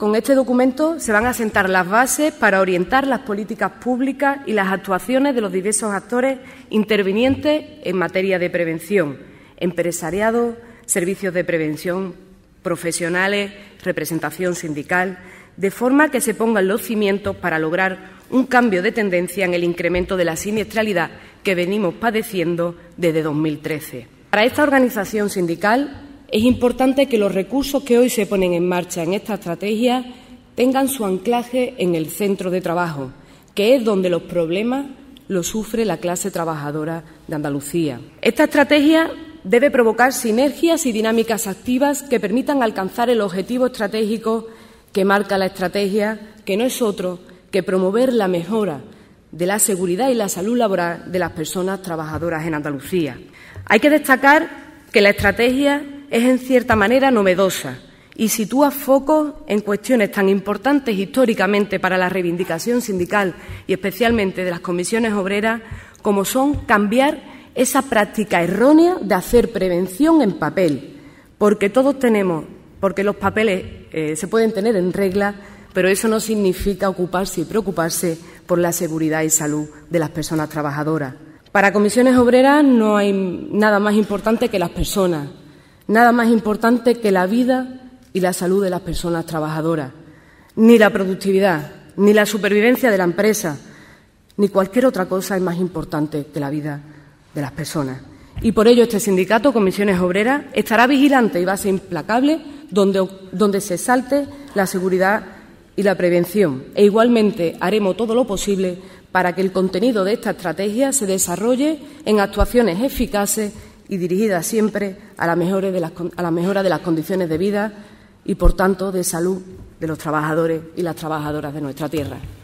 con este documento se van a sentar las bases para orientar las políticas públicas y las actuaciones de los diversos actores intervinientes en materia de prevención, empresariado, servicios de prevención, profesionales, representación sindical, de forma que se pongan los cimientos para lograr un cambio de tendencia en el incremento de la siniestralidad que venimos padeciendo desde 2013. Para esta organización sindical, es importante que los recursos que hoy se ponen en marcha en esta estrategia tengan su anclaje en el centro de trabajo, que es donde los problemas los sufre la clase trabajadora de Andalucía. Esta estrategia debe provocar sinergias y dinámicas activas que permitan alcanzar el objetivo estratégico que marca la estrategia, que no es otro que promover la mejora de la seguridad y la salud laboral de las personas trabajadoras en Andalucía. Hay que destacar que la estrategia es en cierta manera novedosa y sitúa foco en cuestiones tan importantes históricamente para la reivindicación sindical y especialmente de las comisiones obreras como son cambiar esa práctica errónea de hacer prevención en papel, porque todos tenemos, porque los papeles eh, se pueden tener en regla, pero eso no significa ocuparse y preocuparse por la seguridad y salud de las personas trabajadoras. Para comisiones obreras no hay nada más importante que las personas nada más importante que la vida y la salud de las personas trabajadoras, ni la productividad, ni la supervivencia de la empresa, ni cualquier otra cosa es más importante que la vida de las personas. Y por ello este sindicato, Comisiones Obreras, estará vigilante y va a ser implacable donde, donde se salte la seguridad y la prevención. E igualmente haremos todo lo posible para que el contenido de esta estrategia se desarrolle en actuaciones eficaces y dirigida siempre a la mejora de las, condiciones de vida y, por tanto, de salud de los trabajadores y las trabajadoras de nuestra tierra.